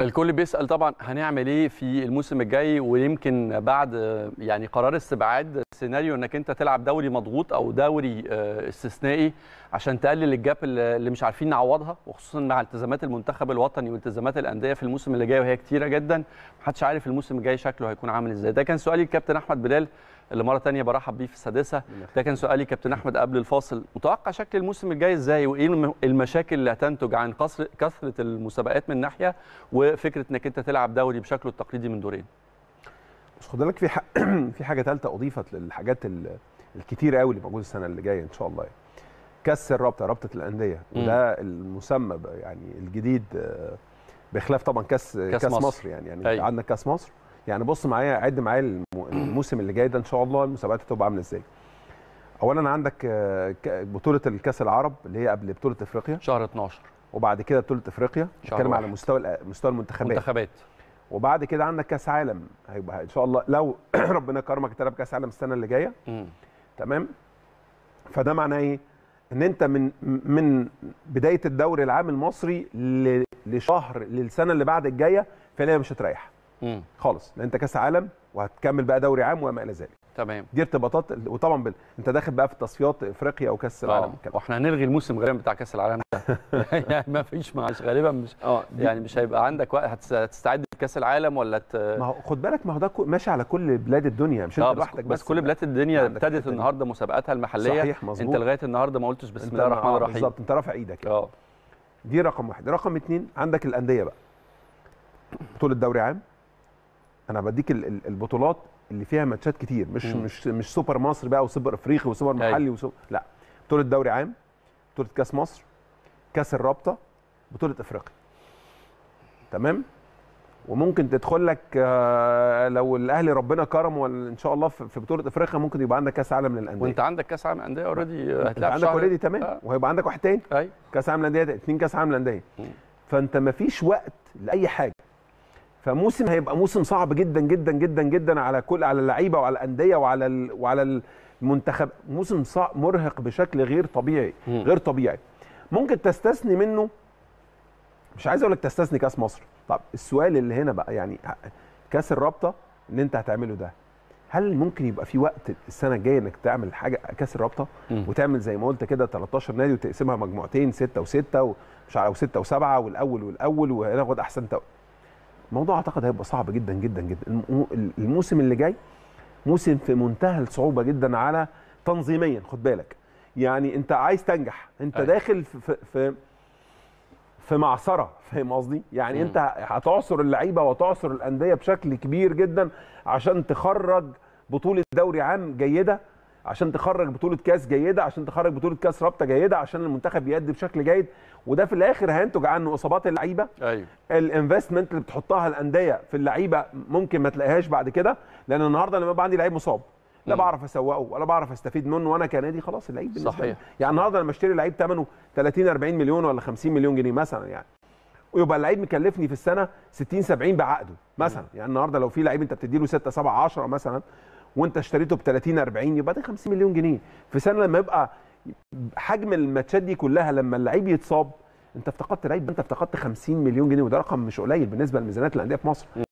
الكل بيسال طبعا هنعمل ايه في الموسم الجاي ويمكن بعد يعني قرار استبعاد سيناريو انك انت تلعب دوري مضغوط او دوري آه، استثنائي عشان تقلل الجاب اللي مش عارفين نعوضها وخصوصا مع التزامات المنتخب الوطني والتزامات الانديه في الموسم اللي جاي وهي كتيره جدا محدش عارف الموسم الجاي شكله هيكون عامل ازاي ده كان سؤالي الكابتن احمد بلال اللي مره ثانيه برحب بيه في السادسه ده كان سؤالي كابتن احمد قبل الفاصل متوقع شكل الموسم الجاي ازاي وايه المشاكل اللي هتنتج عن كثره المسابقات من ناحيه وفكره انك انت تلعب دوري بشكله التقليدي من دورين بس خد بالك في في حاجه ثالثه اضيفت للحاجات الكتير قوي اللي موجوده السنه اللي جايه ان شاء الله يعني. كاس الرابطه رابطه الانديه وده المسمى يعني الجديد آه، بخلاف طبعا كاس كاس, مصر. مصر يعني يعني أيوه. عندنا كاس مصر يعني بص معايا عد معايا الموسم اللي جاي ده ان شاء الله المسابقات هتبقى عامله ازاي اولا عندك بطوله الكاس العرب اللي هي قبل بطوله افريقيا شهر 12 وبعد كده بطوله افريقيا نتكلم على مستوى مستوى المنتخبات منتخبات وبعد كده عندك كاس عالم هيبقى ان شاء الله لو ربنا كرمك تلعب كاس عالم السنه اللي جايه تمام فده معناه ايه ان انت من من بدايه الدوري العام المصري لشهر للسنه اللي بعد الجايه فعليا مش هتريح خالص لان انت كاس عالم وهتكمل بقى دوري عام وما الى ذلك تمام دي ارتباطات وطبعا بال... انت داخل بقى في تصفيات افريقيا وكاس العالم كده واحنا هنلغي الموسم غالبا بتاع كاس العالم ده يعني ما فيش معاش غالبا مش أوه. يعني مش هيبقى عندك وقت هتستعد لكاس العالم ولا ت... ما هو خد بالك ما هو ده ماشي على كل بلاد الدنيا مش اه، انت لوحدك بس, بس كل بلاد الدنيا ابتدت النهارده مسابقاتها المحليه صحيح مظبوط انت لغايه النهارده ما قلتش بسم الله الرحمن الرحيم بالظبط انت رافع ايدك يعني. اه دي رقم واحد رقم اثنين عندك الانديه بقى بطوله دوري عام انا بديك البطولات اللي فيها ماتشات كتير مش مم. مش مش سوبر مصر بقى وسوبر افريقي وسوبر أيوه. محلي وسوبر لا بطوله دوري عام بطوله كاس مصر كاس الرابطه بطوله افريقيا تمام وممكن تدخل لك آه، لو الاهلي ربنا كرمه ان شاء الله في بطوله افريقيا ممكن يبقى عندك كاس عالم للانديه وانت عندك كاس عالم للانديه اوريدي آه، هتلعب عندك اوريدي تمام آه. وهيبقى عندك واحد تاني آه. كاس عالم للانديه اثنين كاس عالم للانديه فانت ما فيش وقت لاي حاجه فموسم هيبقى موسم صعب جدا جدا جدا جدا على كل على اللعيبه وعلى الانديه وعلى ال... وعلى المنتخب موسم صعب مرهق بشكل غير طبيعي م. غير طبيعي ممكن تستثني منه مش عايز اقول لك تستثني كاس مصر طب السؤال اللي هنا بقى يعني كاس الرابطه اللي انت هتعمله ده هل ممكن يبقى في وقت السنه الجايه انك تعمل حاجه كاس الرابطه وتعمل زي ما قلت كده 13 نادي وتقسمها مجموعتين 6 و6 ومش عارف 6 و7 والاول والاول وهناخد احسن توقيت الموضوع اعتقد هيبقى صعب جدا جدا جدا الموسم اللي جاي موسم في منتهى الصعوبه جدا على تنظيميا خد بالك يعني انت عايز تنجح انت أي. أيوه. داخل في في في معصره فاهم قصدي يعني م. انت هتعصر اللعيبه وتعصر الانديه بشكل كبير جدا عشان تخرج بطوله دوري عام جيده عشان تخرج بطوله كاس جيده عشان تخرج بطوله كاس رابطه جيده عشان المنتخب يأدي بشكل جيد وده في الاخر هينتج عنه اصابات اللعيبه ايوه الانفستمنت اللي بتحطها الانديه في اللعيبه ممكن ما تلاقيهاش بعد كده لان النهارده لما يبقى عندي لعيب مصاب لا بعرف اسوقه ولا بعرف استفيد منه وانا كنادي خلاص اللعيب بالنسبه صحيح يعني النهارده لما اشتري لعيب ثمنه 30 40 مليون ولا 50 مليون جنيه مثلا يعني ويبقى اللعيب مكلفني في السنه 60 70 بعقده مثلا يعني النهارده لو في لعيب انت بتدي له 6 7 10 مثلا وانت اشتريته ب 30 40 يبقى ده 50 مليون جنيه في سنه لما يبقى حجم الماتشات دي كلها لما اللعيب يتصاب انت افتقدت لعيب انت افتقدت 50 مليون جنيه وده رقم مش قليل بالنسبه لميزانات الانديه في مصر